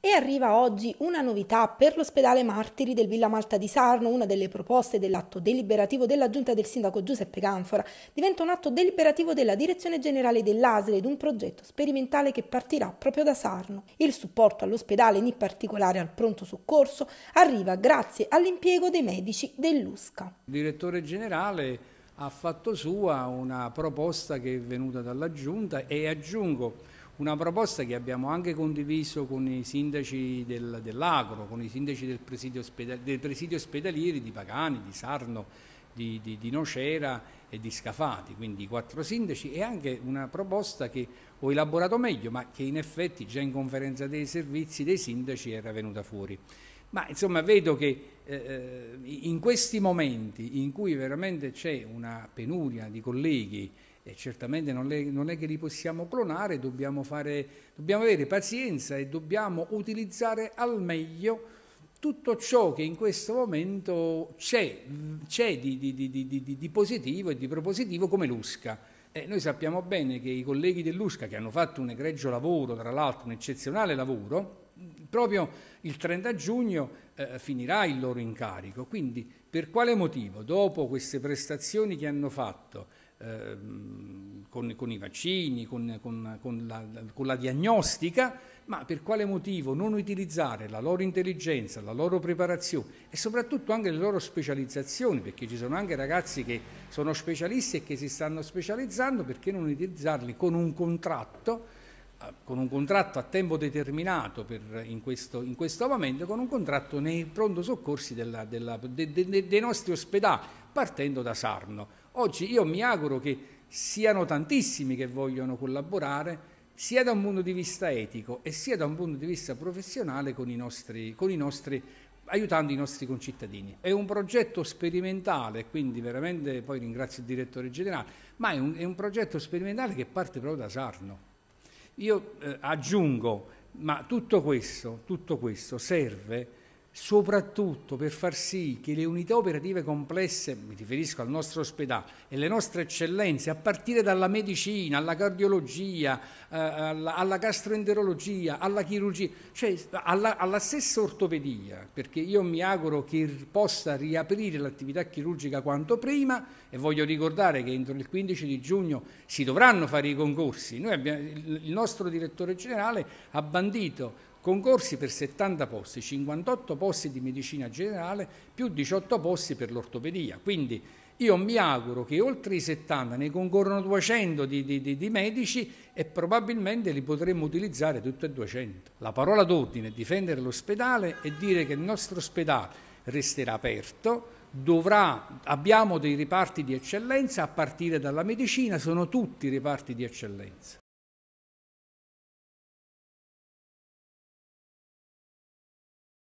E arriva oggi una novità per l'ospedale Martiri del Villa Malta di Sarno, una delle proposte dell'atto deliberativo della giunta del sindaco Giuseppe Canfora. Diventa un atto deliberativo della direzione generale dell'ASL ed un progetto sperimentale che partirà proprio da Sarno. Il supporto all'ospedale, in particolare al pronto soccorso, arriva grazie all'impiego dei medici dell'USCA. Il direttore generale ha fatto sua una proposta che è venuta dalla giunta e aggiungo una proposta che abbiamo anche condiviso con i sindaci del, dell'Agro, con i sindaci del presidio ospedali, dei presidi ospedalieri di Pagani, di Sarno, di, di, di, Nocera e di Scafati, quindi i quattro sindaci, e anche una proposta che ho elaborato meglio, ma che in effetti già in conferenza dei servizi dei sindaci era venuta fuori. Ma insomma vedo che eh, eh in questi momenti in cui veramente c'è una penuria di colleghi e certamente non, le, non, è che li possiamo clonare, dobbiamo, fare, dobbiamo avere pazienza e dobbiamo utilizzare al meglio tutto ciò che in questo momento c'è, c'è di, di, di, di, positivo e di propositivo come l'USCA. Eh, noi sappiamo bene che i colleghi dell'USCA, che hanno fatto un egregio lavoro, tra l'altro un eccezionale lavoro, proprio il 30 giugno eh, finirà il loro incarico. Quindi per quale motivo, dopo queste prestazioni che hanno fatto, Ehm, con, con, i vaccini, con, con, la, con, la, diagnostica, ma per quale motivo non utilizzare la loro intelligenza, la loro preparazione e soprattutto anche le loro specializzazioni, perché ci sono anche ragazzi che sono specialisti e che si stanno specializzando, perché non utilizzarli con un contratto? Eh, con un contratto a tempo determinato per, in, questo, in, questo, momento, con un contratto nei pronto soccorsi della, della, de, de, de, dei nostri ospedali, partendo da Sarno Oggi io mi auguro che siano tantissimi che vogliono collaborare sia da un punto di vista etico e sia da un punto di vista professionale con i nostri, con i nostri aiutando i nostri concittadini. È un progetto sperimentale, quindi veramente poi ringrazio il direttore generale, ma è un, è un progetto sperimentale che parte proprio da Sarno. Io eh, aggiungo, ma tutto questo, tutto questo serve soprattutto per far sì che le unità operative complesse, mi riferisco al nostro ospedale, e le nostre eccellenze, a partire dalla medicina, alla cardiologia, eh, alla, alla, gastroenterologia, alla chirurgia, cioè alla, alla, stessa ortopedia, perché io mi auguro che possa riaprire l'attività chirurgica quanto prima e voglio ricordare che entro il 15 di giugno si dovranno fare i concorsi. Abbiamo, il nostro direttore generale ha bandito concorsi per 70 posti, 58 posti di medicina generale più 18 posti per l'ortopedia. Quindi io mi auguro che oltre i 70 ne concorrono 200 di, di, di, medici e probabilmente li potremmo utilizzare tutti e 200. La parola d'ordine è difendere l'ospedale e dire che il nostro ospedale resterà aperto, dovrà, abbiamo dei riparti di eccellenza a partire dalla medicina, sono tutti riparti di eccellenza.